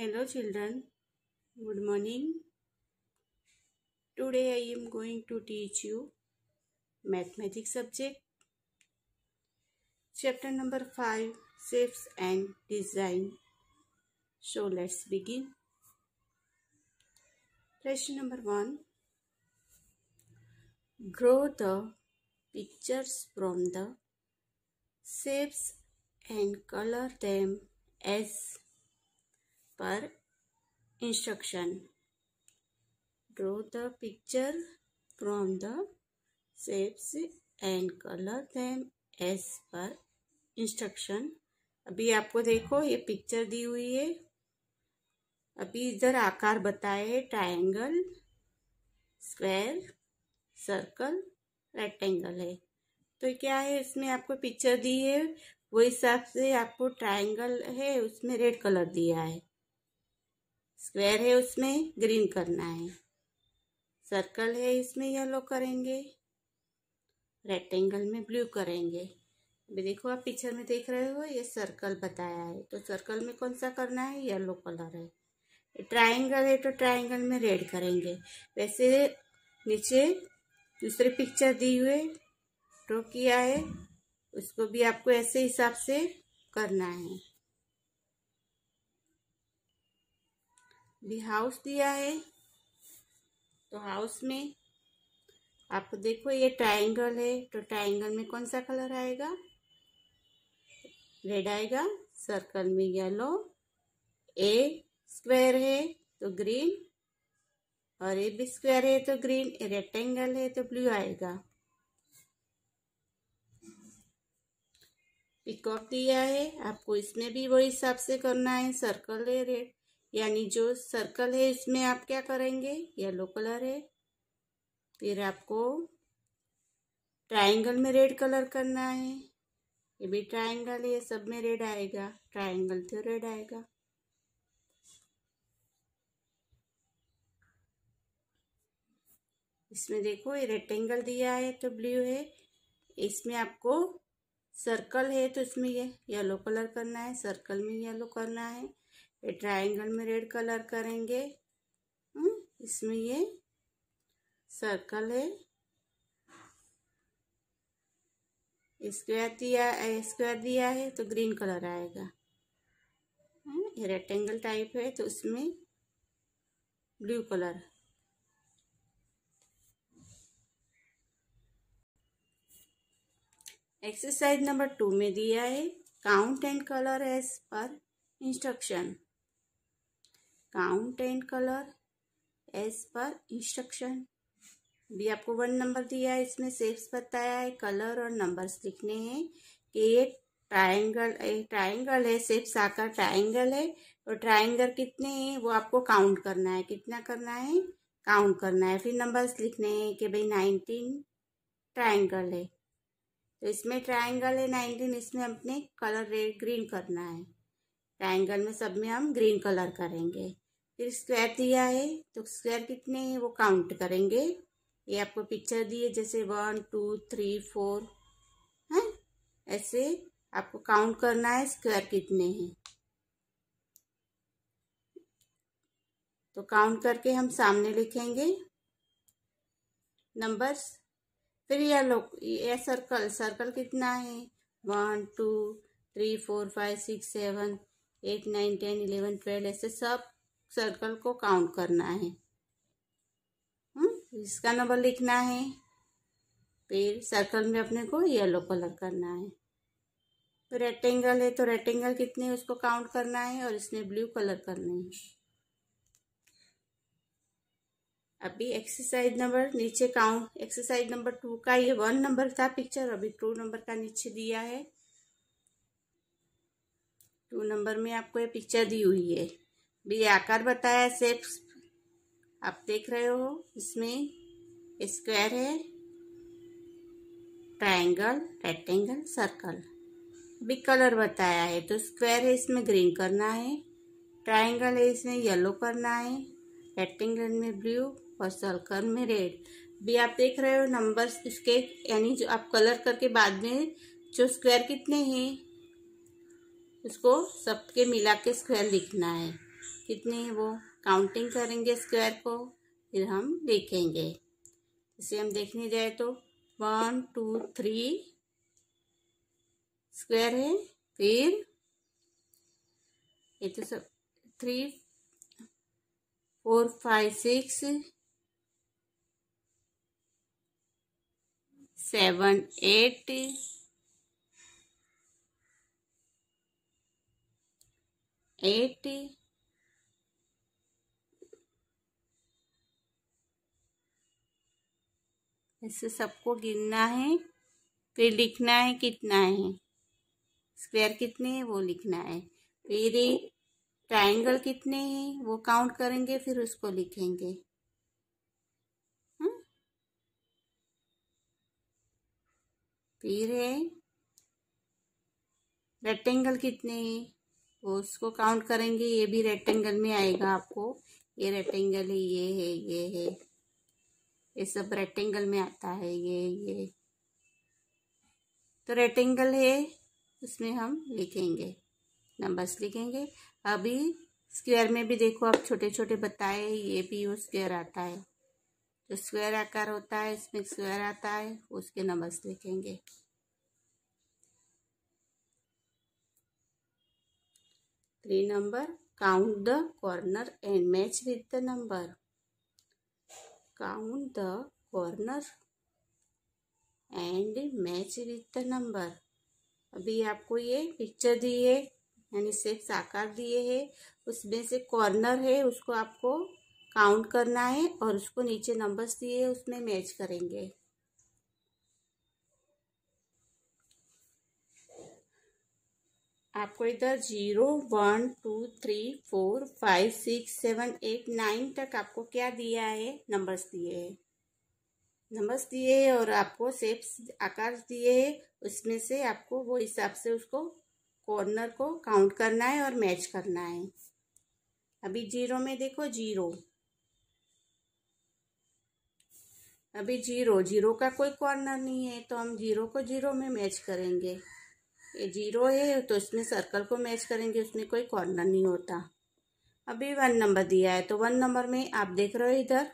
Hello children, good morning. Today I am going to teach you mathematics subject. Chapter number 5, Shapes and Design. So let's begin. Question number 1. Grow the pictures from the shapes and color them as per instruction draw the picture from the shapes and colour them as per instruction अभी आपको देखो ये picture दी हुई है अभी इधर आकार बताए ट्रायंगल स्क्वायर सर्कल रेक्टेंगल है तो क्या है इसमें आपको पिक्चर दी है वो हिसाब से आपको ट्रायंगल है उसमें रेड कलर दिया है स्क्वायर है उसमें ग्रीन करना है सर्कल है इसमें येलो करेंगे रेक्टेंगल में ब्लू करेंगे अभी देखो आप पिक्चर में देख रहे हो ये सर्कल बताया है तो सर्कल में कौन सा करना है येलो कलर है ट्राइंगल है तो ट्राइंगल में रेड करेंगे वैसे नीचे दूसरी पिक्चर दी हुए ड्रॉ किया है उसको भी आपको ऐसे हिसाब से करना है भी हाउस दिया है तो हाउस में आप देखो ये ट्राइंगल है तो ट्राइंगल में कौन सा कलर आएगा रेड आएगा सर्कल में येलो ए स्क्वायर है तो ग्रीन और ए भी स्क्वायर है तो ग्रीन रेक्टेंगल है तो ब्लू आएगा पिकॉक दिया है आपको इसमें भी वही हिसाब से करना है सर्कल है रेड यानी जो सर्कल है इसमें आप क्या करेंगे येलो कलर है फिर आपको ट्रायंगल में रेड कलर करना है ये भी ट्रायंगल है सब में रेड आएगा ट्रायंगल तो रेड आएगा इसमें देखो ये रेक्टेंगल दिया है तो ब्लू है इसमें आपको सर्कल है तो इसमें ये येलो कलर करना है सर्कल में येलो करना है ये ट्राइंगल में रेड कलर करेंगे हम्म, इसमें ये सर्कल है स्क्वायर दिया स्क्वायर दिया है तो ग्रीन कलर आएगा हम्म, ये रेक्टेंगल टाइप है तो उसमें blue colour exercise number two में दिया है count and colour as per instruction count and colour as per instruction भी आपको वन नंबर दिया है इसमें शेप्स बताया है कलर और नंबर्स लिखने हैं कि ये ट्राइंगल एक ट्राइंगल है शेप्स आकर ट्राइंगल है और ट्राइंगल कितने हैं वो आपको काउंट करना है कितना करना है काउंट करना है फिर नंबर्स लिखने हैं कि भाई नाइनटीन ट्राइंगल है तो इसमें ट्राइंगल है नाइनटीन इसमें अपने कलर रेड ग्रीन करना है ट्राइंगल में सब में हम ग्रीन कलर करेंगे फिर स्क्वायर दिया है तो स्क्वायर कितने हैं वो काउंट करेंगे ये आपको पिक्चर दिए जैसे वन टू थ्री फोर है ऐसे आपको काउंट करना है स्क्वायर कितने हैं तो काउंट करके हम सामने लिखेंगे नंबर्स फिर यह लोग यह सर्कल सर्कल कितना है one two three four five six seven eight nine ten eleven twelve ऐसे सब सर्कल को काउंट करना है हुँ? हम्म, इसका नंबर लिखना है फिर सर्कल में अपने को येलो कलर करना है तो रेक्टेंगल है तो रेक्टेंगल कितने है उसको काउंट करना है और इसमें ब्लू कलर करना है अभी एक्सरसाइज नंबर नीचे काउंट एक्सरसाइज नंबर टू का ये वन नंबर था पिक्चर अभी टू नंबर का नीचे दिया है टू नंबर में आपको ये पिक्चर दी हुई है भी आकार बताया सेप आप देख रहे हो इसमें स्क्वायर है ट्रायंगल रेक्टेंगल सर्कल भी कलर बताया है तो स्क्वायर है इसमें ग्रीन करना है ट्रायंगल है इसमें येलो करना है रेक्टेंगल में ब्लू और सर्कल में रेड भी आप देख रहे हो नंबर्स इसके यानी जो आप कलर करके बाद में जो स्क्वायर कितने हैं उसको सबके मिला के स्क्वायर लिखना है कितने हैं वो काउंटिंग करेंगे स्क्वायर को फिर हम देखेंगे इसे हम देखने जाए तो वन टू थ्री स्क्वायर है फिर ये तो सब three four five six seven eight eight ऐसे सबको गिनना है फिर लिखना है कितना है स्क्वायर कितने हैं वो लिखना है फिर ट्राइंगल कितने हैं वो काउंट करेंगे फिर उसको लिखेंगे हम्म। फिर है रेक्टेंगल कितने हैं वो उसको काउंट करेंगे ये भी रेक्टेंगल में आएगा आपको ये रेक्टेंगल है ये है ये है ये सब रेक्टेंगल में आता है ये ये तो रेक्टेंगल है उसमें हम लिखेंगे नंबर्स लिखेंगे अभी स्क्वायर में भी देखो आप छोटे छोटे बताए ये भी वो स्क्वायर आता है जो स्क्वायर आकार होता है इसमें स्क्वायर आता है उसके नंबर्स लिखेंगे three number count the corner and match with the number count the corner and match with the number अभी आपको ये पिक्चर दी है यानी सिर्फ आकार दिए है उसमें से कॉर्नर है उसको आपको काउंट करना है और उसको नीचे नंबर्स दिए उसमें मैच करेंगे आपको इधर zero one two three four five six seven eight nine तक आपको क्या दिया है नंबर्स दिए हैं नंबर्स दिए है और आपको सेप्स आकार दिए है उसमें से आपको वो हिसाब से उसको कॉर्नर को काउंट करना है और मैच करना है अभी जीरो में देखो जीरो अभी जीरो जीरो का कोई कॉर्नर नहीं है तो हम जीरो को जीरो में मैच करेंगे ये जीरो है तो इसमें सर्कल को मैच करेंगे उसमें कोई कॉर्नर नहीं होता अभी वन नंबर दिया है तो वन नंबर में आप देख रहे हो इधर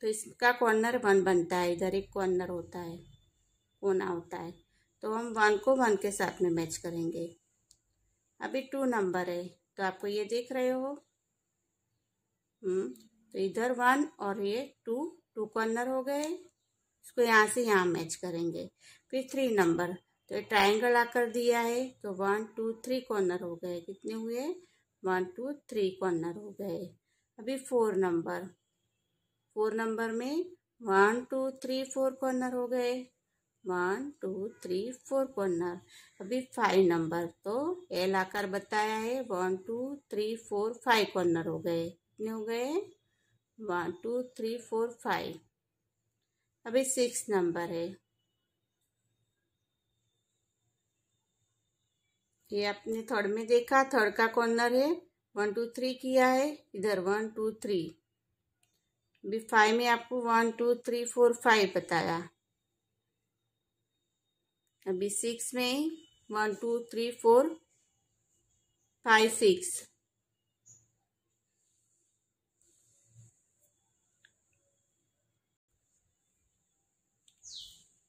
तो इसका कॉर्नर वन बनता है इधर एक कॉर्नर होता है कोना होता है तो हम वन को वन के साथ में मैच करेंगे अभी टू नंबर है तो आपको ये देख रहे हो हम्म, तो इधर वन और ये टू टू कॉर्नर हो गए इसको यहाँ से यहाँ मैच करेंगे फिर थ्री नंबर तो ट्राइंगल आकर दिया है तो वन टू थ्री कॉर्नर हो गए कितने हुए वन टू थ्री कॉर्नर हो गए अभी फोर नंबर फोर नंबर में one two three four corner हो गए one two three four corner अभी फाइव नंबर तो एल आकर बताया है one two three four five corner हो गए कितने हो गए one two three four five अभी सिक्स नंबर है ये आपने थर्ड में देखा थर्ड का कॉर्नर है वन टू थ्री किया है इधर वन टू थ्री अभी फाइव में आपको one two three four five बताया अभी सिक्स में one two three four five six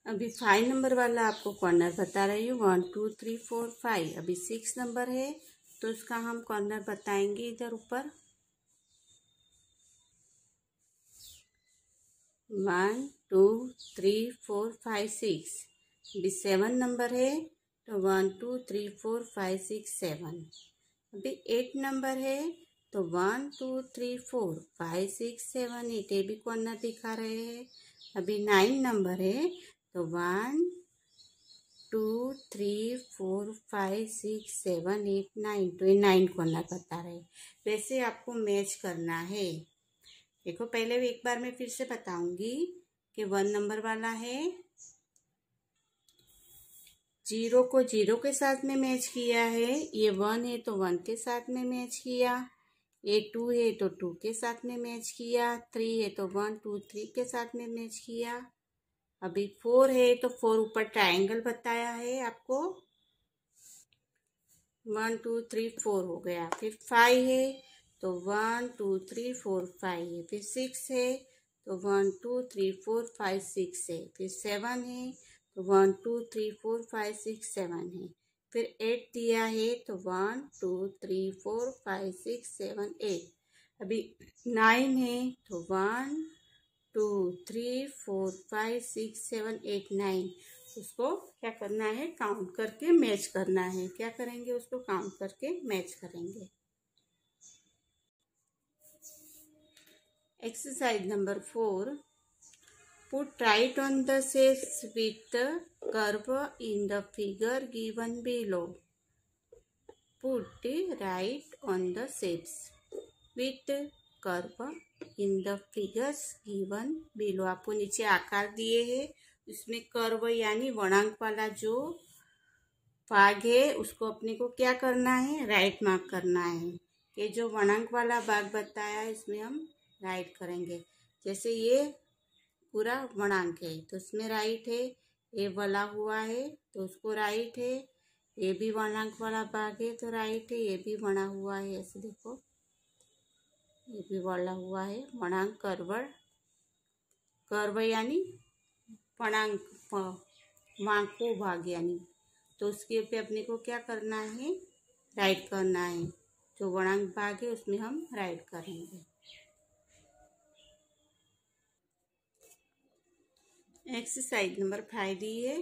अभी फाइव नंबर वाला आपको कॉर्नर बता रही हूँ one two three four five अभी सिक्स नंबर है तो उसका हम कॉर्नर बताएंगे इधर ऊपर one two three four five six अभी सेवन नंबर है तो one two three four five six seven अभी एट नंबर है तो one two three four five six seven eight ये भी कॉर्नर दिखा रहे हैं अभी नाइन नंबर है तो one two three four five six seven eight nine तो ये नाइन कोना बता रहे वैसे आपको मैच करना है देखो पहले भी एक बार मैं फिर से बताऊंगी कि वन नंबर वाला है जीरो को जीरो के साथ में मैच किया है ये वन है तो वन के साथ में मैच किया ये टू है तो टू के साथ में मैच किया थ्री है तो वन टू थ्री के साथ में मैच किया अभी फोर है तो फोर ऊपर ट्राइंगल बताया है आपको वन टू थ्री फोर हो गया फिर फाइव है तो one two three four five है फिर सिक्स है तो one two three four five six है फिर सेवन है तो one two three four five six seven है फिर एट दिया है तो one two three four five six seven eight अभी नाइन है तो one two three four five six seven eight nine उसको क्या करना है काउंट करके मैच करना है क्या करेंगे उसको काउंट करके मैच करेंगे exercise number four put right on the cells with curve in the figure given below put right on the cells with curve in the figures given below आपको नीचे आकार दिए हैं उसमें कर्व यानी वणांक वाला जो भाग है उसको अपने को क्या करना है राइट मार्क करना है ये जो वणांक वाला भाग बताया है इसमें हम राइट करेंगे जैसे ये पूरा वणांक है तो इसमें राइट है ये वाला हुआ है तो उसको राइट है ये भी वणांक वाला भाग है तो राइट है ये भी बना हुआ है ऐसे देखो ये भी बढ़ा हुआ है वणांग करवड़ करवड़ यानी पणांग वांको भाग यानी तो उसके पे अपने को क्या करना है राइट करना है जो वणांग भाग है उसमें हम राइट करेंगे एक्सरसाइज नंबर फाइव दी है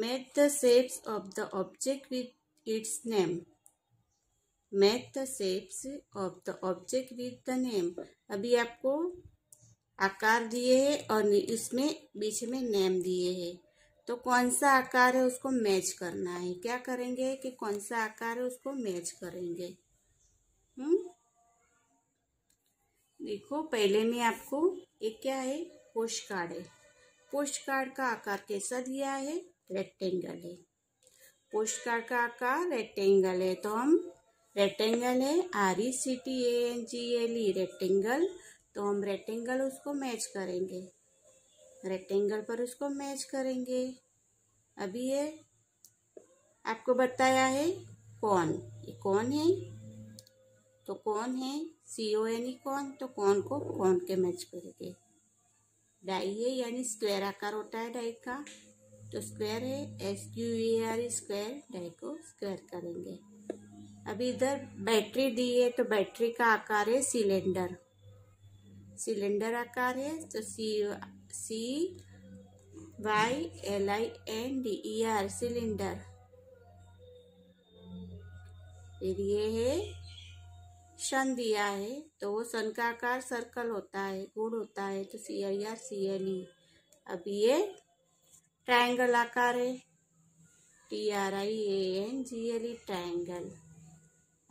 match the shapes of the object with its name match the shapes of the object with the name अभी आपको आकार दिए हैं और इसमें बीच में नेम दिए हैं तो कौन सा आकार है उसको मैच करना है क्या करेंगे कि कौन सा आकार है उसको मैच करेंगे हम्म देखो पहले में आपको एक क्या है पोस्ट कार्ड है पोस्ट कार्ड का आकार कैसा दिया है रेक्टेंगल है पोस्ट कार्ड का आकार रेक्टेंगल है तो हम रेक्टेंगल है R E C T A N G L E rectangle तो हम रेक्टेंगल उसको मैच करेंगे रेक्टेंगल पर उसको मैच करेंगे अभी ये आपको बताया है कौन ये कौन है तो कौन है सी ओ एन ई कौन तो कौन को कौन के मैच करेंगे डाई है यानी स्क्वायर आकार होता है डाई का तो स्क्वायर है S Q E R square डाई को स्क्वायर करेंगे अभी इधर बैटरी दी है तो बैटरी का आकार है सिलेंडर सिलेंडर आकार है तो C C Y L I N D E R cylinder फिर ये है सन दिया है तो वो सन का आकार सर्कल होता है गुड़ होता है तो सी I R C L E अब ये ट्रायंगल आकार है T R I A N G L E triangle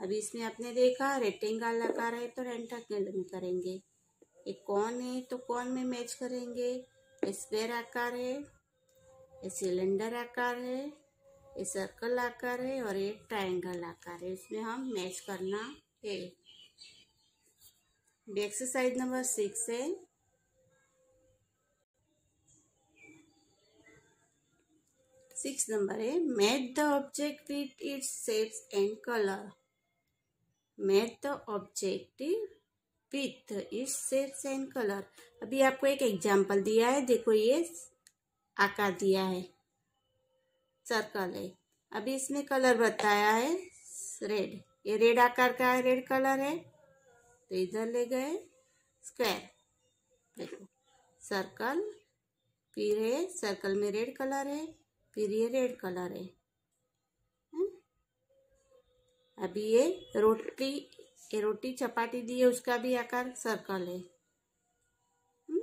अभी इसमें आपने देखा रेक्टेंगल आकार है तो रेंटाकेल में करेंगे एक कौन है तो कौन में मैच करेंगे स्क्वेयर आकार है ये सिलेंडर आकार है ये सर्कल आकार है और ये ट्रायंगल आकार है इसमें हम मैच करना है एक्सरसाइज नंबर सिक्स है सिक्स नंबर है match the object with its shapes and colour match the objective with it sets and colour अभी आपको एक एग्जाम्पल दिया है देखो ये आकार दिया है सर्कल है अभी इसमें कलर बताया है रेड ये रेड आकार का है रेड कलर है तो इधर ले गए स्क्वायर देखो सर्कल फिर है सर्कल में रेड कलर है फिर ये रेड कलर है अभी ये रोटी ये रोटी चपाटी दी है उसका भी आकार सर्कल है हम्म?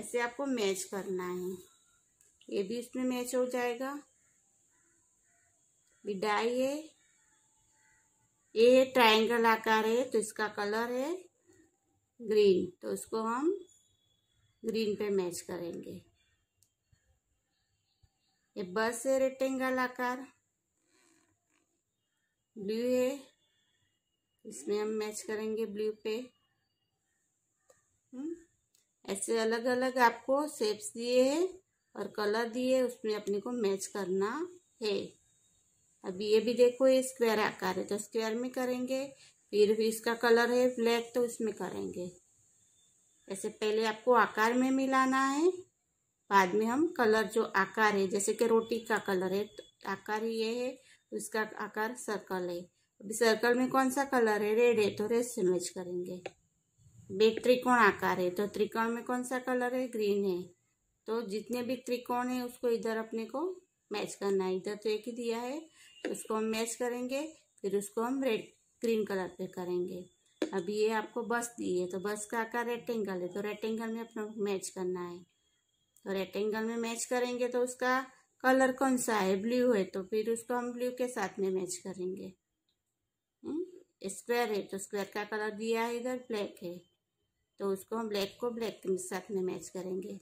ऐसे आपको मैच करना है ये भी इसमें मैच हो जाएगा डाई है ये ट्रायंगल आकार है तो इसका कलर है ग्रीन तो इसको हम ग्रीन पे मैच करेंगे ये बस है रेक्टेंगल आकार ब्लू है इसमें हम मैच करेंगे ब्लू पे हम्म। ऐसे अलग अलग आपको शेप्स दिए हैं और कलर दिए उसमें अपने को मैच करना है अभी ये भी देखो ये स्क्वायर आकार है तो स्क्वायर में करेंगे फिर भी इसका कलर है ब्लैक तो उसमें करेंगे ऐसे पहले आपको आकार में मिलाना है बाद में हम कलर जो आकार है जैसे कि रोटी का कलर है तो आकार ये है उसका आकार सर्कल है अभी सर्कल में कौन सा कलर है रेड है तो रेड से मैच करेंगे बेट त्रिकोण आकार है तो त्रिकोण में कौन सा कलर है ग्रीन है तो जितने भी त्रिकोण है उसको इधर अपने को मैच करना है इधर तो एक ही दिया है तो उसको हम मैच करेंगे फिर उसको हम रेड ग्रीन कलर पे करेंगे अभी ये आपको बस दी है तो बस का आकार रेक्टेंगल है तो रेक्टेंगल में अपना मैच करना है रेक्टेंगल तो में मैच करेंगे तो उसका कलर कौन सा है ब्लू है तो फिर उसको हम ब्लू के साथ में मैच करेंगे स्क्वायर हम्म, है तो स्क्वायर का कलर दिया है इधर ब्लैक है तो उसको हम ब्लैक को ब्लैक के साथ में मैच करेंगे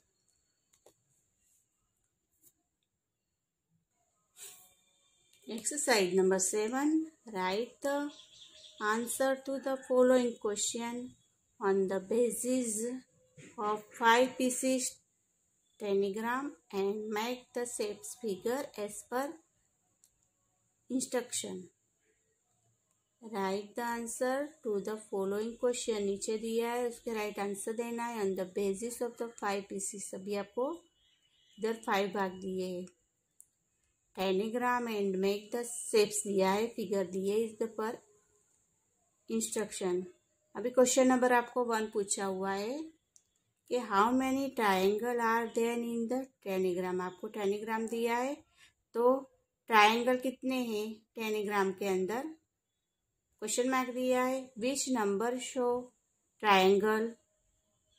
exercise number seven write the answer to the following question on the basis of five pieces telegram and make the shapes figure as per instruction write the answer to the following question नीचे दिया है उसके right right answer देना है on the basis of the five pieces अभी आपको इधर five भाग दिए है telegram and make the shapes दिया है फिगर दिए इस द पर इंस्ट्रक्शन अभी क्वेश्चन नंबर आपको वन पूछा हुआ है कि how many triangle are there in the tangram आपको टेनीग्राम दिया है तो ट्राइंगल कितने हैं टेनीग्राम के अंदर क्वेश्चन मार्क दिया है विच नंबर शो ट्राइंगल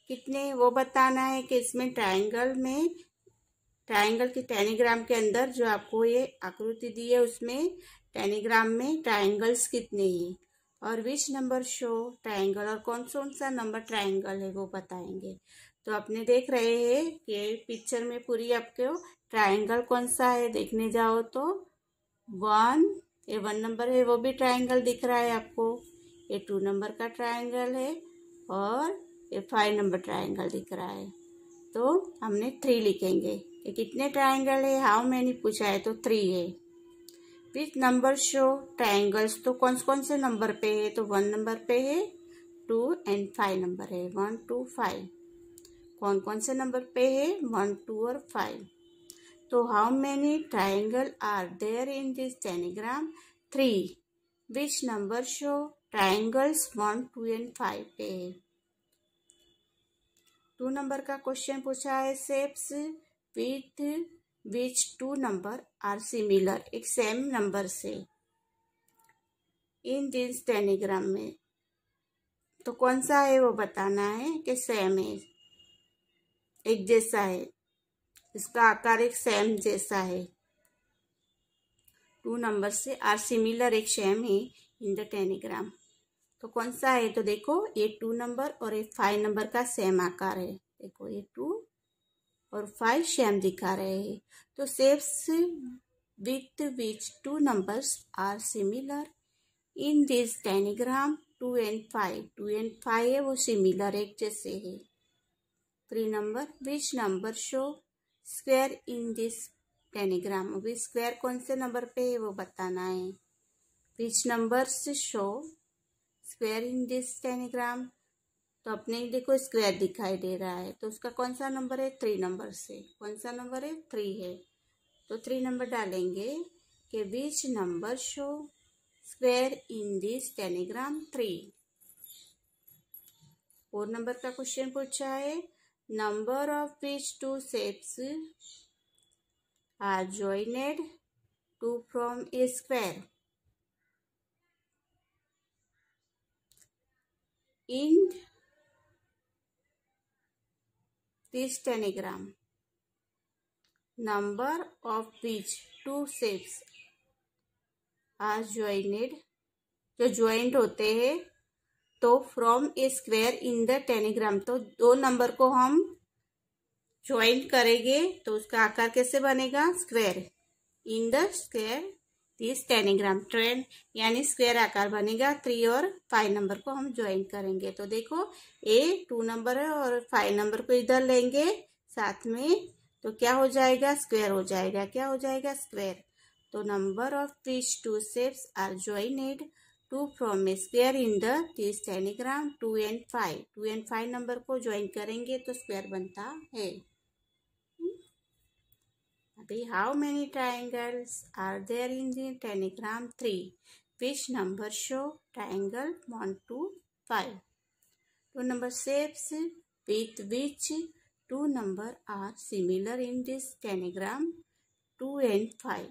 कितने वो बताना है कि इसमें ट्राइंगल में ट्राइंगल के टेनीग्राम के अंदर जो आपको ये आकृति दी है उसमें टेनीग्राम में ट्राइंगल्स कितने हैं और विच नंबर शो ट्राइंगल और कौन कौन सा नंबर ट्राइंगल है वो बताएंगे तो आपने देख रहे हैं कि पिक्चर में पूरी आपके ट्राइंगल कौन सा है देखने जाओ तो वन ये वन नंबर है वो भी ट्राइंगल दिख रहा है आपको ये टू नंबर का ट्राइंगल है और ये फाइव नंबर ट्राइंगल दिख रहा है तो हमने थ्री लिखेंगे ये कितने ट्राइंगल है हाउ मैनी पूछा है तो थ्री है विथ नंबर शो ट्राइंगल्स तो कौन कौन से नंबर पे है तो वन नंबर पे है टू एंड फाइव नंबर है वन टू फाइव कौन कौन से नंबर पे है वन टू और फाइव तो how many triangle are there in this tangram three which number show triangles one two and five पे है टू नंबर का क्वेश्चन पूछा है shapes with which two number are similar एक सेम नंबर से in this टेनीग्राम में तो कौन सा है वो बताना है कि सेम है एक जैसा है इसका आकार एक सेम जैसा है टू नंबर से आर सिमिलर एक सेम है इन द टेनीग्राम तो कौन सा है तो देखो ये टू नंबर और ये फाइव नंबर का सेम आकार है देखो ये टू और फाइव शैम दिखा रहे हैं तो shapes with which two numbers are similar in this tangram two and five two and five है वो सिमिलर एक जैसे है three number which number show square in this tangram अभी स्क्वेयर कौन से नंबर पे है वो बताना है which numbers show square in this tangram तो अपने देखो स्क्वायर दिखाई दे रहा है तो उसका कौन सा नंबर है थ्री नंबर से कौन सा नंबर है थ्री है तो थ्री नंबर डालेंगे के बीच number show square in this telegram three four number का क्वेश्चन पूछा है number of which two shapes are joined to from a square in this telegram. Number of which two shapes are joined जो joint होते हैं तो from a square in the telegram तो दो number को हम ज्वाइंट करेंगे तो उसका आकार कैसे बनेगा स्क्वेयर इन द स्क्वेयर तीस टेनीग्राम ट्रेन यानी स्क्वायर आकार बनेगा थ्री और फाइव नंबर को हम ज्वाइन करेंगे तो देखो ए टू नंबर है और फाइव नंबर को इधर लेंगे साथ में तो क्या हो जाएगा स्क्वायर हो जाएगा क्या हो जाएगा स्क्वायर तो number of which two shapes are joined to from a square in the तीस two and five two and five number को ज्वाइन करेंगे तो स्क्वायर बनता है be how many triangles are there in the telegram 3? Which number show triangle 1 2 5? Two number shapes with which two number are similar in this telegram 2 and 5.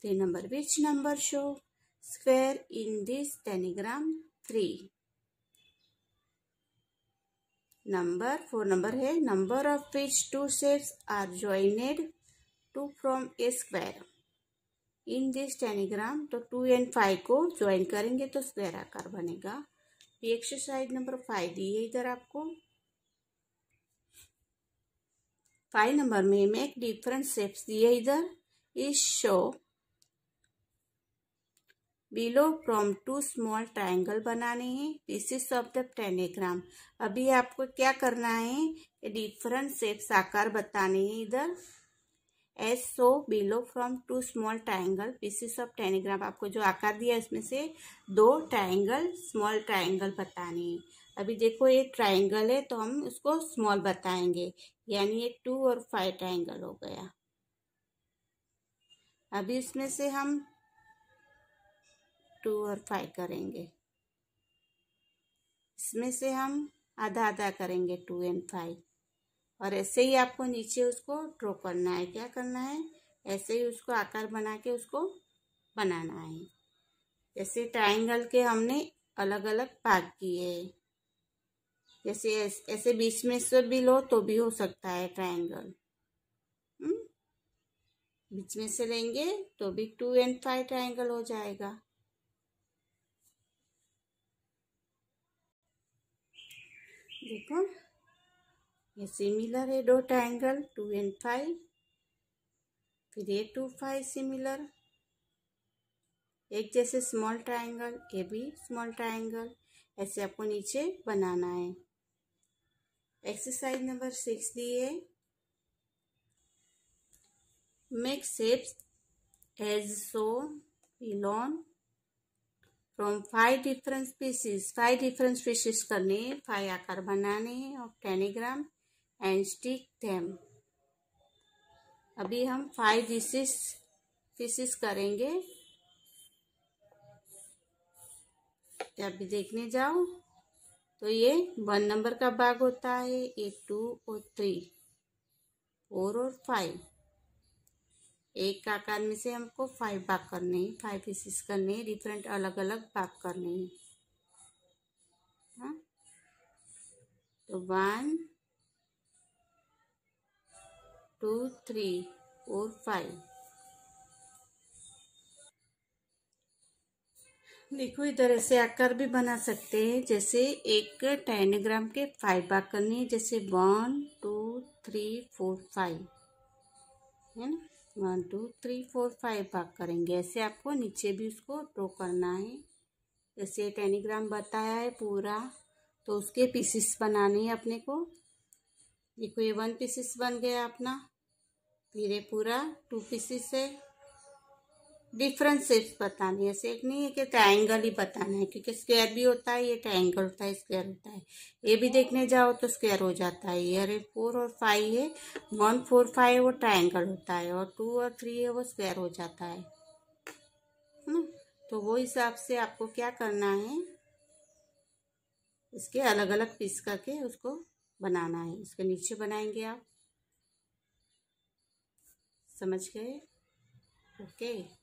Three number which number show square in this telegram 3? Number four number है number of which two shapes are joined to from a square in this tangram तो two and five को join करेंगे तो square आकार बनेगा ये exercise number five दी है इधर आपको फाइव नंबर में मेक डिफरेंट स्टेप्स दिए इधर as show below from two small triangle बनाने हैं this is of the tangram अभी आपको क्या करना है डिफरेंट शेप्स आकार बताने हैं इधर as so below from two small triangle pieces of tangram आपको जो आकार दिया है इसमें से दो ट्राइंगल स्मॉल ट्राइंगल बताने हैं अभी देखो ये ट्राइंगल है तो हम उसको स्मॉल बताएंगे यानी ये टू और फाइव ट्राइंगल हो गया अभी इसमें से हम टू और फाइव करेंगे इसमें से हम आधा आधा करेंगे टू एंड फाइव और ऐसे ही आपको नीचे उसको ड्रॉ करना है क्या करना है ऐसे ही उसको आकार बना के उसको बनाना है जैसे ट्राइंगल के हमने अलग अलग भाग किए जैसे ऐसे बीच में से भी लो तो भी हो सकता है ट्राइंगल हम्म? बीच में से लेंगे तो भी टू एंड फाइव ट्राइंगल हो जाएगा देखो ये सिमिलर है dot angle two and five फिर ए टू फाइव सिमिलर एक जैसे स्मॉल ट्राइंगल ए भी स्मॉल ट्राइंगल ऐसे आपको नीचे बनाना है एक्सरसाइज नंबर सिक्स दी है मेक सेप्स एज सो इलोन from five different species five different species करने हैं फाइव आकार बनाने हैं और टेलीग्राम एंड स्टिक थेम अभी हम फाइव डिशेस फिशेस करेंगे अभी देखने जाओ तो ये वन नंबर का भाग होता है ये टू और थ्री फोर और फाइव एक आकार में से हमको फाइव बाग करने हैं फाइव पीसेस करने हैं डिफरेंट अलग अलग बाग करने हैं हाँ? तो one two three four five देखो इधर ऐसे आकार भी बना सकते हैं जैसे एक टाइनग्राम के फाइव आकार नहीं जैसे one two three four five है ना one two three four five भाग करेंगे ऐसे आपको नीचे भी उसको ड्रॉ करना है जैसे टेनीग्राम बताया है पूरा तो उसके पीसेस बनाने हैं अपने को देखो ये वन पीसेस बन गया अपना फिर ये पूरा टू पीसेस है डिफरेंट शेप्स बताने हैं एक नहीं है कि ट्राइंगल ही बताना है क्योंकि स्क्वायर भी होता है ये ट्राइंगल होता है स्क्वायर होता है ये भी देखने जाओ तो स्क्वायर हो जाता है ये अरे फोर और फाइव है वन फोर फाइव वो ट्राइंगल होता है और टू और थ्री है वो स्क्वायर हो जाता है तो वो हिसाब से आपको क्या करना है इसके अलग अलग पीस करके उसको बनाना है इसके नीचे बनाएंगे आप समझ गए ओके